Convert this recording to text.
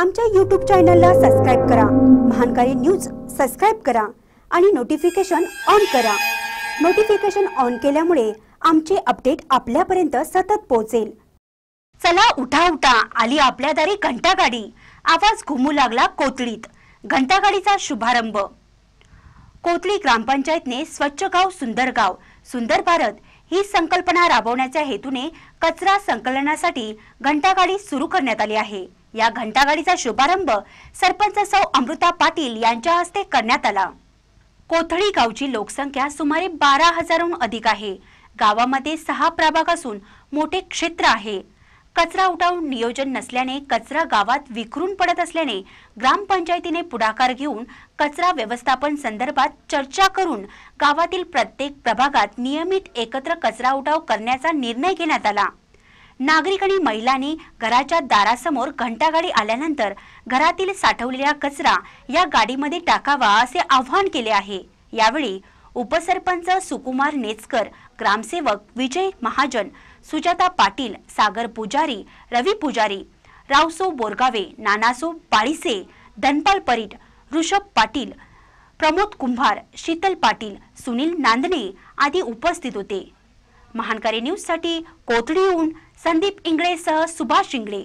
आमच्या यूट्यूब चॅनलला सबस्क्राईब करा महानकारी न्यूज सबस्क्राईब करा आणि नोटिफिकेशन ऑन करा नोटिफिकेशन ऑन केल्यामुळे आमचे अपडेट आपल्यापर्यंत सतत पोहोचेल चला उठा उठा आली आपल्या दारी घंटागाडी आवाज घुमू लागला कोथळीत घंटागाडीचा शुभारंभ कोथळी ग्रामपंचायतने स्वच्छ गाव सुंदर गाव सुंदर भारत ही संकल्पना राबवण्याच्या हेतूने कचरा संकलनासाठी घंटागाडी सुरू करण्यात आली आहे या घंटागाडीचा शुभारंभ सरपंच सौ अमृता पाटील यांच्या हस्ते करण्यात आला कोथळी गावची लोकसंख्या सुमारे बारा हजारहून अधिक आहे गावामध्ये सहा प्रभाग असून मोठे क्षेत्र आहे कचरा उठावून नियोजन नसल्याने कचरा गावात विखरून पडत असल्याने ग्रामपंचायतीने पुढाकार घेऊन कचरा व्यवस्थापन संदर्भात चर्चा करून गावातील प्रत्येक प्रभागात नियमित एकत्र कचरा उठाव करण्याचा निर्णय घेण्यात आला नागरिक आणि महिलांनी घराच्या दारासमोर घंटागाडी आल्यानंतर घरातील साठवलेला कचरा या गाडीमध्ये टाकावा असे आव्हान केले आहे यावेळी उपसरपंच सुकुमार नेचकर ग्रामसेवक विजय महाजन सुजाता पाटील सागर पुजारी रवी पुजारी रावसो बोरगावे नानासो पाळीसे धनपाल परीट ऋषभ पाटील प्रमोद कुंभार शीतल पाटील सुनील नांदणे आदी उपस्थित होते महानकारी साठी कोथळीहून संदीप इंगळेसह सुभाष इंगळे